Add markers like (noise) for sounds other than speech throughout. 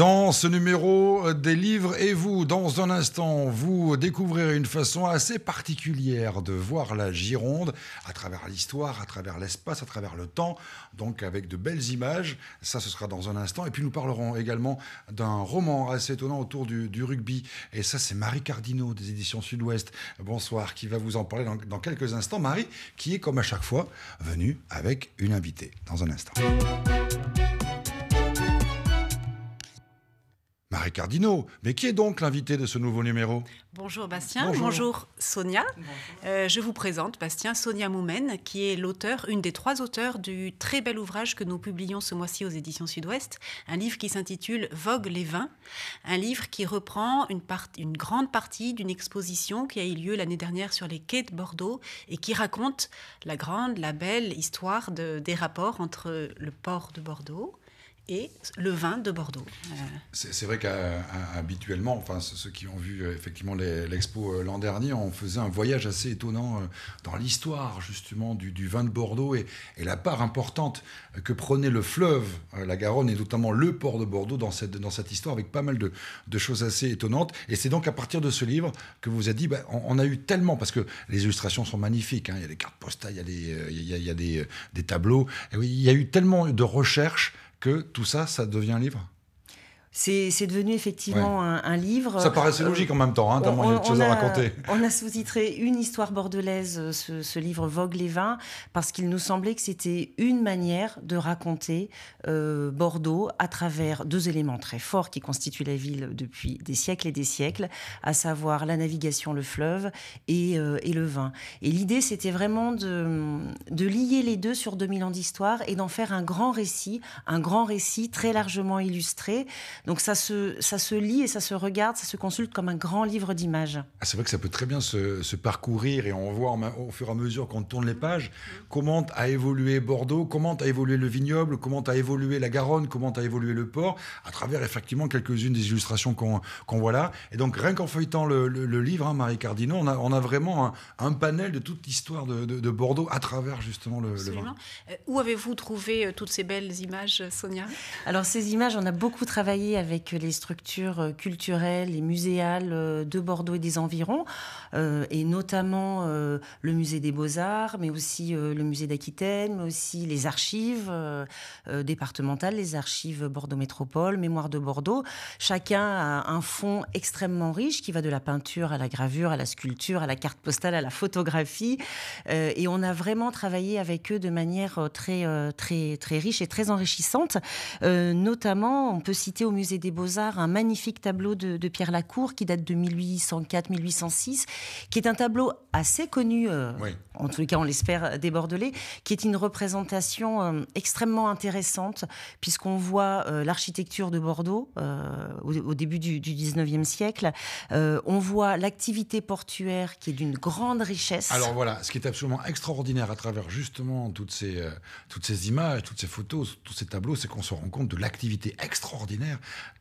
dans ce numéro des livres et vous, dans un instant, vous découvrirez une façon assez particulière de voir la Gironde à travers l'histoire, à travers l'espace, à travers le temps, donc avec de belles images. Ça, ce sera dans un instant. Et puis nous parlerons également d'un roman assez étonnant autour du, rugby. Et ça, c'est Marie Cardino des éditions Sud-Ouest. Bonsoir, qui va vous en parler dans, dans quelques instants. Marie, qui est comme à chaque fois venue avec une invitée. Dans un instant. Marie Cardino. Mais qui est donc l'invité de ce nouveau numéro Bonjour Bastien, bonjour, Sonia. Euh, je vous présente Bastien Sonia Moumen, qui est l'auteur, une des trois auteurs du très bel ouvrage que nous publions ce mois-ci aux éditions Sud-Ouest, un livre qui s'intitule Vogue les vins, un livre qui reprend une, grande partie d'une exposition qui a eu lieu l'année dernière sur les quais de Bordeaux et qui raconte la grande, la belle histoire des rapports entre le port de Bordeaux, et le vin de Bordeaux. Euh. C'est vrai qu'habituellement, enfin, ceux qui ont vu euh, effectivement l'expo euh, l'an dernier, on faisait un voyage assez étonnant dans l'histoire justement du, vin de Bordeaux et, la part importante que prenait le fleuve, la Garonne et notamment le port de Bordeaux dans cette, dans cette histoire avec pas mal de, choses assez étonnantes. Et c'est donc à partir de ce livre que vous avez dit, bah, on, a eu tellement, parce que les illustrations sont magnifiques, hein. il y a des cartes postales, il y a des, tableaux, et oui, il y a eu tellement de recherches que tout ça, ça devient libre c'est devenu effectivement un, livre. Ça paraissait logique euh, en même temps, hein, tellement il y a choses à raconter. (laughs) On a sous-titré Une histoire bordelaise, euh, ce, livre Vogue les vins, parce qu'il nous semblait que c'était une manière de raconter euh, Bordeaux à travers deux éléments très forts qui constituent la ville depuis des siècles et des siècles, à savoir la navigation, le fleuve et, le vin. Et l'idée, c'était vraiment de, de lier les deux sur 2000 ans d'histoire et d'en faire un grand récit, un grand récit très largement illustré. Donc ça se, ça se lit et ça se regarde, ça se consulte comme un grand livre d'images. Ah, c'est vrai que ça peut très bien se, parcourir et on voit au fur et à mesure qu'on tourne les pages comment a évolué Bordeaux, comment a évolué le vignoble, comment a évolué la Garonne, comment a évolué le port, à travers effectivement quelques-unes des illustrations qu'on voit là. Et donc rien qu'en feuilletant le, livre, hein, Marie Cardino, on a, on a vraiment un, panel de toute l'histoire de, Bordeaux à travers justement le, le vin. Euh, où avez-vous trouvé euh, toutes ces belles images, Sonia Alors ces images, on a beaucoup travaillé avec les structures euh, culturelles et muséales euh, de Bordeaux et des environs, euh, et notamment le musée des beaux-arts, mais aussi le musée d'Aquitaine, mais aussi les archives départementales, les archives Bordeaux Métropole, Mémoire de Bordeaux. Chacun a un fonds extrêmement riche qui va de la peinture à la gravure, à la sculpture, à la carte postale, à la photographie. et on a vraiment travaillé avec eux de manière très, très, très riche et très enrichissante. notamment, on peut citer au musée Musée des Beaux-Arts un magnifique tableau de, Pierre Lacour qui date de 1804-1806, qui est un tableau assez connu, euh, en tous les cas on l'espère, euh, des Bordelais, qui est une représentation euh, extrêmement intéressante puisqu'on voit l'architecture de Bordeaux au, début du, du 19e siècle, on voit l'activité portuaire qui est d'une grande richesse. Alors voilà, ce qui est absolument extraordinaire à travers justement toutes ces images, toutes ces photos, tous ces tableaux, c'est qu'on se rend compte de l'activité extraordinaire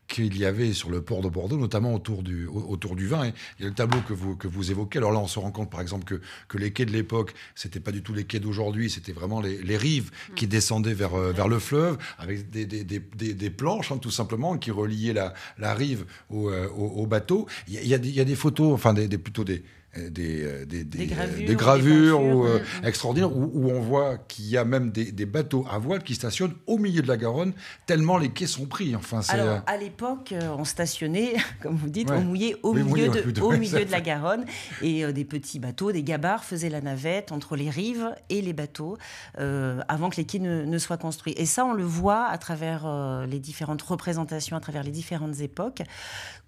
qu'il y avait sur le port de Bordeaux, notamment autour du, autour du vin. Il y a le tableau que vous, que vous évoquez. Alors là, on se rend compte, par exemple, que, les quais de l'époque, c'était pas du tout les quais d'aujourd'hui, c'était vraiment les, rives mm. qui descendaient vers, euh, vers le fleuve, avec des, des, planches, hein, tout simplement, qui reliaient la, la rive euh, au, bateau. Il y, a, il y, a, des photos, enfin, des, plutôt des euh, euh, euh, des, gravures, extraordinaires où, on voit qu'il y a même des, bateaux à voile qui stationnent au milieu de la Garonne tellement les quais sont pris. Enfin, Alors, à l'époque, on stationnait, (laughs) comme vous dites, on mouillait au, milieu, de, au milieu de la Garonne et des petits bateaux, des gabarres faisaient la navette entre les rives et les bateaux avant que les quais ne, soient construits. Et ça, on le voit à travers les différentes représentations, à travers les différentes époques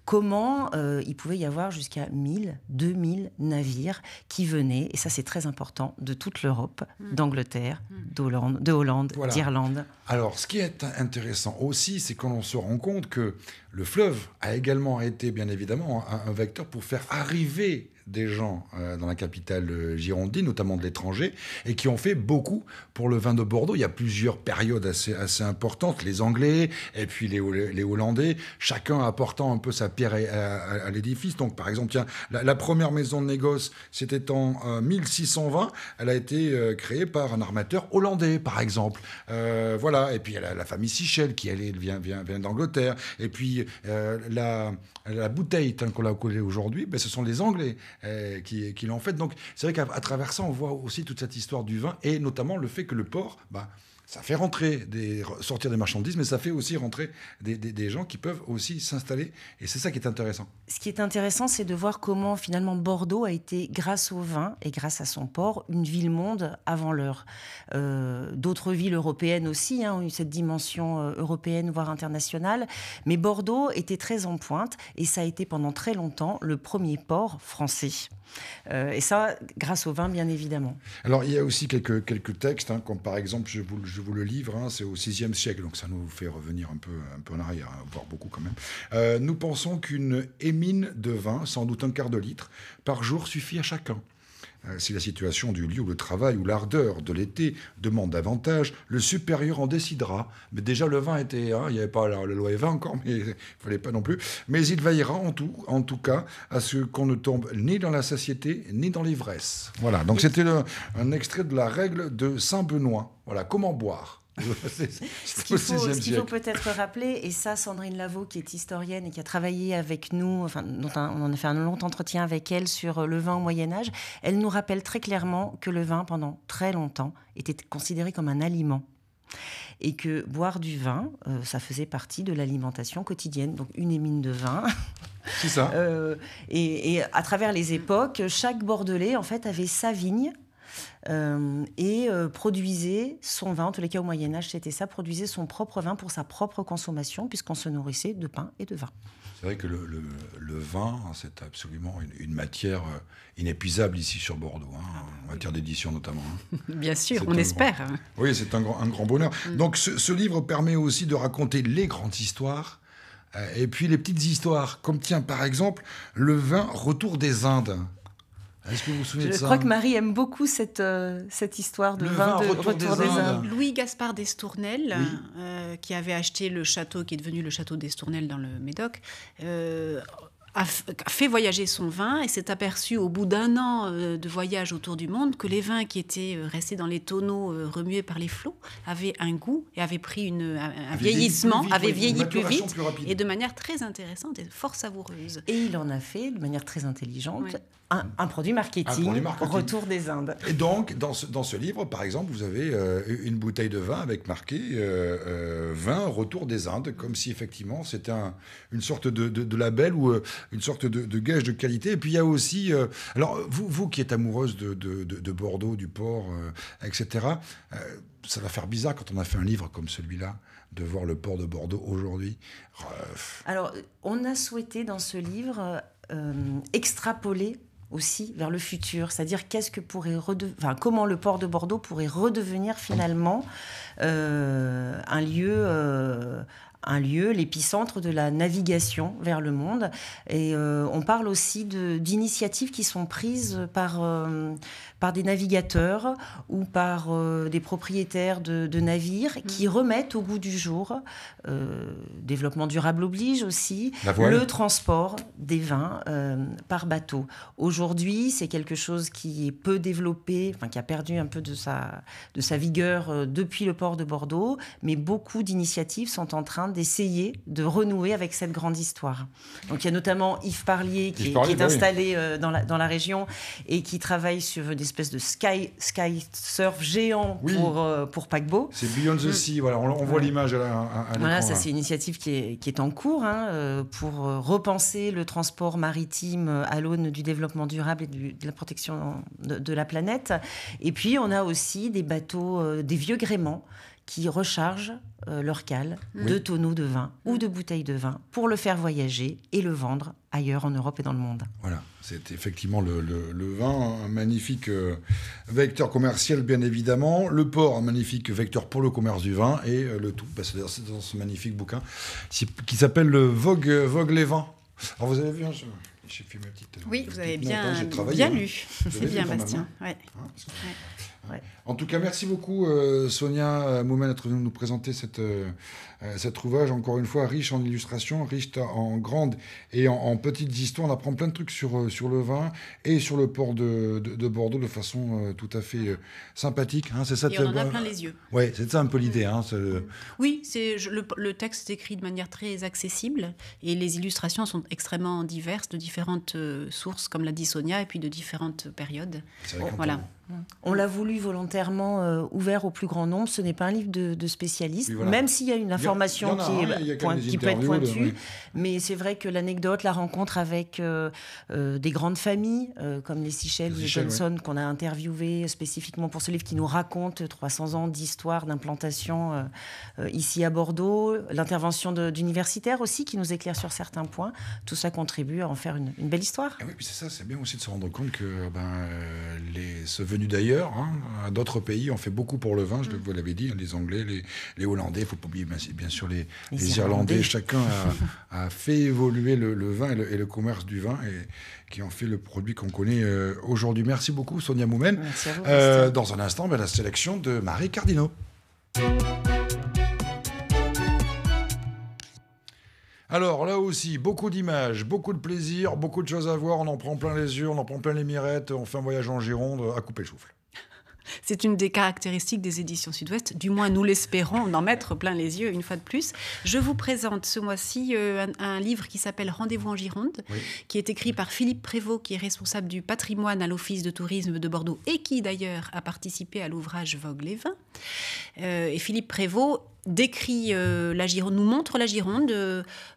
comment euh, il pouvait y avoir jusqu'à 1000, 2000 navires qui venaient, et ça c'est très important, de toute l'Europe, mm. d'Angleterre, mm. d'Hollande, de Hollande, d'Irlande. Alors ce qui est intéressant aussi, c'est quand on se rend compte que le fleuve a également été bien évidemment un vecteur pour faire arriver des gens euh, dans la capitale girondine, notamment de l'étranger, et qui ont fait beaucoup pour le vin de Bordeaux. Il y a plusieurs périodes assez, assez importantes, les Anglais et puis les, les Hollandais, chacun apportant un peu sa pierre à, l'édifice. Donc par exemple, la, première maison de négoce, c'était en 1620, euh, elle a été euh, créée par un armateur hollandais, par exemple. voilà, et puis la, la famille Sichel qui elle, vient, vient, d'Angleterre, et puis la, la bouteille qu'on l'a collée aujourd'hui, ben, ce sont les Anglais euh, qui, qui l'ont fait. Donc c'est vrai qu'à travers ça, on voit aussi toute cette histoire du vin et notamment le fait que le porc, bah, ça fait rentrer des, sortir des marchandises, mais ça fait aussi rentrer des, gens qui peuvent aussi s'installer. Et c'est ça qui est intéressant. Ce qui est intéressant, c'est de voir comment finalement Bordeaux a été, grâce au vin et grâce à son port, une ville-monde avant l'heure. Euh, d'autres villes européennes aussi hein, ont eu cette dimension euh, européenne, voire internationale. Mais Bordeaux était très en pointe et ça a été pendant très longtemps le premier port français. Euh, et ça, grâce au vin, bien évidemment. Alors, il y a aussi quelques, quelques textes, hein, comme par exemple, je vous le vous le livre, hein, c'est au VIe siècle, donc ça nous fait revenir un peu, un peu en arrière, hein, voire beaucoup quand même. Euh, nous pensons qu'une émine de vin, sans doute un quart de litre, par jour suffit à chacun. Euh, si la situation du lieu où le travail ou l'ardeur de l'été demande davantage, le supérieur en décidera. Mais déjà, le vin était, hein, il n'y avait pas la, loi E20 encore, (laughs) mais il ne fallait pas non plus. Mais il veillera en tout, en tout cas à ce qu'on ne tombe ni dans la satiété, ni dans l'ivresse. Voilà, donc c'était un extrait de la règle de Saint-Benoît. Voilà, comment boire (laughs) ce qu'il faut, peut-être rappeler, et ça, Sandrine Lavaux, qui est historienne et qui a travaillé avec nous, enfin, on a fait un long entretien avec elle sur euh, le vin au Moyen-Âge, elle nous rappelle très clairement que le vin, pendant très longtemps, était considéré comme un aliment et que boire du vin, euh, ça faisait partie de l'alimentation quotidienne, donc une émine de vin. C'est ça. (laughs) Euh, et, à travers les époques, chaque Bordelais en fait avait sa vigne euh, et euh, produisait son vin, en tous les cas au Moyen Âge c'était ça, produisait son propre vin pour sa propre consommation puisqu'on se nourrissait de pain et de vin. C'est vrai que le, vin, hein, c'est absolument une, matière euh, inépuisable ici sur Bordeaux, hein, en matière d'édition notamment. Hein. (laughs) Bien sûr, on espère. oui, c'est un, grand bonheur. Mm. Donc ce, livre permet aussi de raconter les grandes histoires et puis les petites histoires, comme tient par exemple le vin Retour des Indes. Est-ce que vous vous souvenez Je de ça crois que Marie aime beaucoup cette, euh, cette histoire de vin, de retour, des, vins. Louis Gaspard d'Estournel, euh, qui avait acheté le château qui est devenu le château d'Estournel dans le Médoc, euh, a fait voyager son vin et s'est aperçu au bout d'un an de voyage autour du monde que les vins qui étaient restés dans les tonneaux remués par les flots avaient un goût et avaient pris une, un, vieillissement, avaient vieilli plus vite, et de manière très intéressante et fort savoureuse. Et il en a fait de manière très intelligente un, produit marketing, retour des Indes. Et donc, dans ce, dans ce livre, par exemple, vous avez euh, une bouteille de vin avec marqué euh, euh, vin retour des Indes, comme si effectivement c'était un, une sorte de, de, label ou une sorte de, gage de qualité. Et puis il y a aussi, alors vous, vous qui êtes amoureuse de, Bordeaux, du port, etc., ça va faire bizarre quand on a fait un livre comme celui-là de voir le port de Bordeaux aujourd'hui. Alors, on a souhaité dans ce livre extrapoler aussi vers le futur, c'est-à-dire qu'est-ce que pourrait enfin, comment le port de Bordeaux pourrait redevenir finalement euh, un lieu euh, un lieu, l'épicentre de la navigation vers le monde. Et euh, on parle aussi d'initiatives qui sont prises par, euh, par des navigateurs ou par euh, des propriétaires de, navires mm. qui remettent au goût du jour, développement durable oblige aussi, le transport des vins par bateau. Aujourd'hui, c'est quelque chose qui est peu développé, enfin, qui a perdu un peu de sa, de sa vigueur depuis le port de Bordeaux, mais beaucoup d'initiatives sont en train de d'essayer de renouer avec cette grande histoire. Donc il y a notamment Yves Parlier qui, est bah installé euh, dans, la, dans la région et qui travaille sur une espèce de sky, sky surf géant pour, euh, pour paquebot. C'est Beyond the mm. Sea, voilà, on, voit l'image à, l'écran. – Voilà, ça hein. c'est une initiative qui est, qui est en cours hein, euh, pour repenser le transport maritime à l'aune du développement durable et de la protection de, de la planète. Et puis on a aussi des bateaux, des vieux gréments qui rechargent euh, leur cale mm. de tonneaux de vin ou mm. de bouteilles de vin pour le faire voyager et le vendre ailleurs en Europe et dans le monde. Voilà, c'est effectivement le, vin, un magnifique euh, vecteur commercial bien évidemment, le port, un magnifique vecteur pour le commerce du vin et euh, le tout, bah, c'est dans ce magnifique bouquin qui s'appelle Vogue, Vogue les vins. Alors vous avez vu, hein, J'ai fait ma petite. Oui, vous avez bien, hein, bien hein. lu. C'est bien, Bastien. En tout cas, merci beaucoup euh, Sonia euh, Moumen d'être venue nous présenter cette, euh, cet ouvrage, encore une fois riche en illustrations, riche en grandes et en, petites histoires. On apprend plein de trucs sur, sur le vin et sur le port de, de, Bordeaux de façon tout à fait sympathique. Hein, c'est ça, et on a plein les yeux. Ouais, c'est ça un peu l'idée. Hein, oui, c'est le, texte est écrit de manière très accessible et les illustrations sont extrêmement diverses de différentes sources, comme l'a dit Sonia, et puis de différentes périodes. Voilà. On l'a voulu volontairement euh, ouvert au plus grand nombre. Ce n'est pas un livre de, spécialistes, même s'il y a une information qui, qui peut être pointue. Mais c'est vrai que l'anecdote, la rencontre avec euh, euh, des grandes familles, comme les Seychelles ou les Johnson, qu'on a interviewé spécifiquement pour ce livre, qui nous raconte 300 ans d'histoire d'implantation ici à Bordeaux, l'intervention d'universitaires aussi, qui nous éclaire sur certains points. Tout ça contribue à en faire une, belle histoire. Ah oui, c'est ça, c'est bien aussi de se rendre compte que ben, les, d'ailleurs, hein, d'autres pays, ont fait beaucoup pour le vin, je mm. vous l'avais dit, hein, les Anglais, les, Hollandais, il ne faut pas oublier bien sûr les, Irlandais. chacun (laughs) a, fait évoluer le, vin et le, commerce du vin et qui ont fait le produit qu'on connaît euh, aujourd'hui. Merci beaucoup Sonia Moumen. Euh, dans un instant, ben, la sélection de Marie Cardino. Alors là aussi, beaucoup d'images, beaucoup de plaisir, beaucoup de choses à voir. On en prend plein les yeux, on en prend plein les mirettes. On fait un voyage en Gironde à couper le souffle. C'est une des caractéristiques des éditions Sud-Ouest, du moins nous l'espérons, d'en mettre plein les yeux une fois de plus. Je vous présente ce mois-ci euh, un, livre qui s'appelle Rendez-vous en Gironde, qui est écrit par Philippe Prévost, qui est responsable du patrimoine à l'Office de tourisme de Bordeaux et qui d'ailleurs a participé à l'ouvrage Vogue les vins. Euh, et Philippe Prévost décrit euh, la Gironde, nous montre la Gironde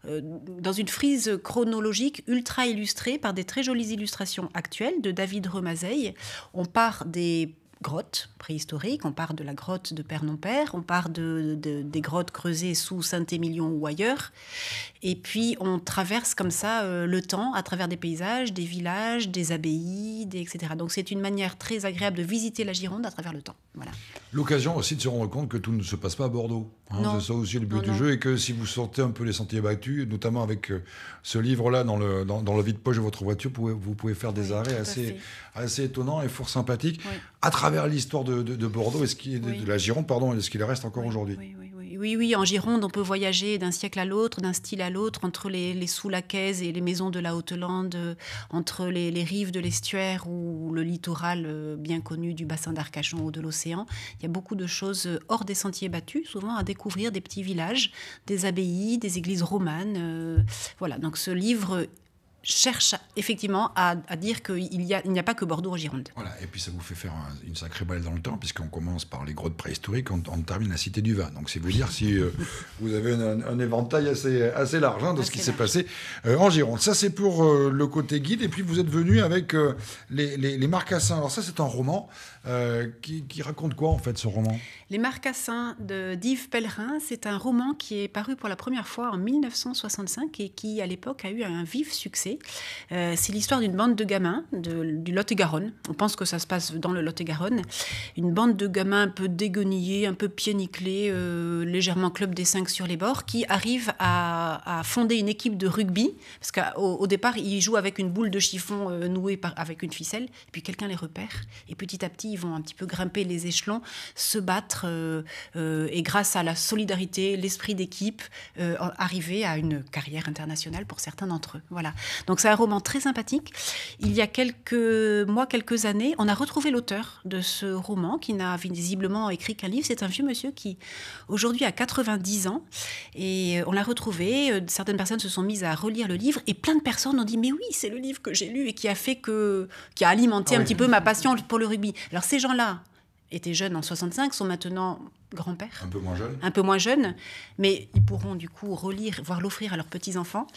dans une frise chronologique ultra illustrée par des très jolies illustrations actuelles de David Remazeille. On part des Grotte préhistorique, On part de la grotte de Père Non Père, on part de, des grottes creusées sous Saint-Émilion ou ailleurs. Et puis on traverse comme ça euh, le temps à travers des paysages, des villages, des abbayes, etc. Donc c'est une manière très agréable de visiter la Gironde à travers le temps. Voilà. L'occasion aussi de se rendre compte que tout ne se passe pas à Bordeaux. Hein. c'est ça aussi le but du jeu. Et que si vous sortez un peu les sentiers battus, notamment avec euh, ce livre-là dans le, dans, le vide poche de votre voiture, vous pouvez, faire des arrêts assez, assez étonnants et fort sympathiques à travers l'histoire de, de, de, Bordeaux et ce qui, de, la Gironde pardon, et ce qu'il reste encore aujourd'hui. oui, oui oui, oui, En Gironde, on peut voyager d'un siècle à l'autre, d'un style à l'autre, entre les, les sous-laquaises et les maisons de la Haute-Lande, euh, entre les, rives de l'estuaire ou le littoral euh, bien connu du bassin d'Arcachon ou de l'océan. Il y a beaucoup de choses euh, hors des sentiers battus, souvent à découvrir des petits villages, des abbayes, des églises romanes. voilà, donc ce livre cherche effectivement à, dire qu'il n'y a, il a pas que Bordeaux en Gironde. Voilà, et puis ça vous fait faire une sacrée balle dans le temps, puisqu'on commence par les grottes préhistoriques, on, on termine la cité du vin. Donc c'est vous dire si euh, (laughs) vous avez un, éventail assez, assez large dans hein, de ce qui s'est passé euh, en Gironde. Ça c'est pour euh, le côté guide, et puis vous êtes venu avec les, les, Marcassins. Alors ça c'est un roman qui, raconte quoi en fait ce roman Les Marcassins de d'Yves Pellerin, c'est un roman qui est paru pour la première fois en 1965 et qui à l'époque a eu un vif succès. Euh, c'est l'histoire d'une bande de gamins du Lot-et-Garonne. On pense que ça se passe dans le Lot-et-Garonne. Une bande de gamins un peu déguenillés, un peu pieds nickelés, euh, légèrement club des cinq sur les bords, qui arrivent à, fonder une équipe de rugby. Parce qu'au départ, ils jouent avec une boule de chiffon euh, nouée avec une ficelle. puis quelqu'un les repère. Et petit à petit, ils vont un petit peu grimper les échelons, se battre. et grâce à la solidarité, l'esprit d'équipe, arriver à une carrière internationale pour certains d'entre eux. Voilà. Donc c'est un roman très sympathique. Il y a quelques mois, quelques années, on a retrouvé l'auteur de ce roman qui n'a visiblement écrit qu'un livre. C'est un vieux monsieur qui aujourd'hui a 90 ans et euh, on l'a retrouvé. Euh, certaines personnes se sont mises à relire le livre et plein de personnes ont dit mais oui, c'est le livre que j'ai lu et qui a fait que qui a alimenté ah un petit peu ma passion pour le rugby. Alors ces gens-là étaient jeunes en 65, sont maintenant grand-père. Un peu moins jeune. mais ils pourront du coup relire, voire l'offrir à leurs petits-enfants.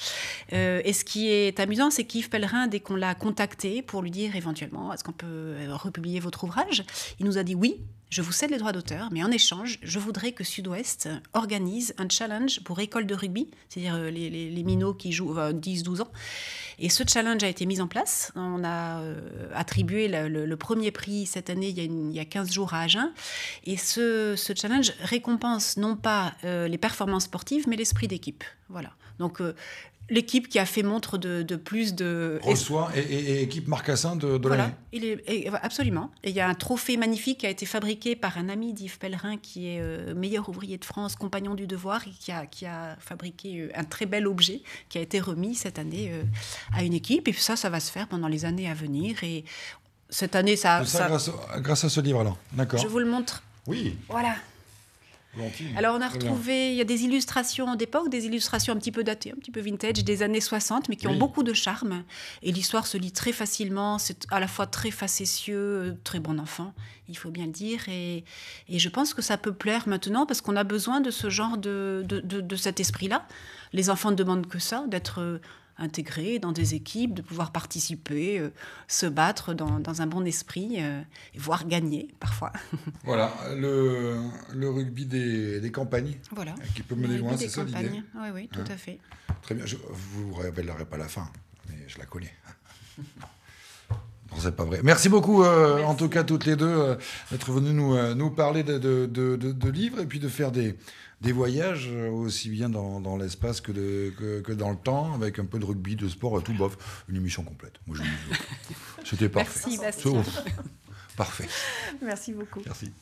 Euh, et ce qui est amusant, c'est qu'Yves Pellerin, dès qu'on l'a contacté pour lui dire éventuellement, est-ce qu'on peut euh, republier votre ouvrage Il nous a dit oui, je vous cède les droits d'auteur, mais en échange, je voudrais que Sud-Ouest euh, organise un challenge pour école de rugby, c'est-à-dire euh, les, minots qui jouent 10-12 ans. Et ce challenge a été mis en place. On a euh, attribué le, premier prix cette année, il y, a 15 jours à Agen. Et ce, challenge récompense non pas les performances sportives, mais l'esprit d'équipe. Voilà. Donc l'équipe qui a fait montre de, plus de. Reçoit et, équipe Marcassin de, de voilà. Il est, absolument. il y a un trophée magnifique qui a été fabriqué par un ami d'Yves Pellerin, qui est euh, meilleur ouvrier de France, compagnon du devoir, et qui a, fabriqué euh, un très bel objet qui a été remis cette année euh, à une équipe. Et ça, ça va se faire pendant les années à venir. Et cette année, ça. ça, Grâce, grâce à ce livre-là. D'accord. Je vous le montre. Oui. Voilà. Alors on a retrouvé, il y a des illustrations d'époque, des illustrations un petit peu datées, un petit peu vintage, des années 60, mais qui ont beaucoup de charme. Et l'histoire se lit très facilement, c'est à la fois très facétieux, très bon enfant, il faut bien le dire. Et, je pense que ça peut plaire maintenant parce qu'on a besoin de ce genre de, de cet esprit-là. Les enfants ne demandent que ça, d'être intégrer dans des équipes, de pouvoir participer, euh, se battre dans, dans, un bon esprit, euh, et voire gagner parfois. (laughs) voilà, le, le rugby des, des, campagnes. Voilà. Euh, qui peut mener loin, c'est ça l'idée Oui, oui, tout hein. à fait. Très bien, je, vous révélerai pas la fin, mais je la connais. (laughs) c'est pas vrai. Merci beaucoup, euh, en tout cas, toutes les deux, euh, d'être venues nous, euh, nous parler de, livres et puis de faire des, des voyages aussi bien dans, l'espace que, dans le temps, avec un peu de rugby, de sport, tout bof. Une émission complète. Moi, je C'était parfait. Merci, Bastien. Parfait. Merci beaucoup. Merci.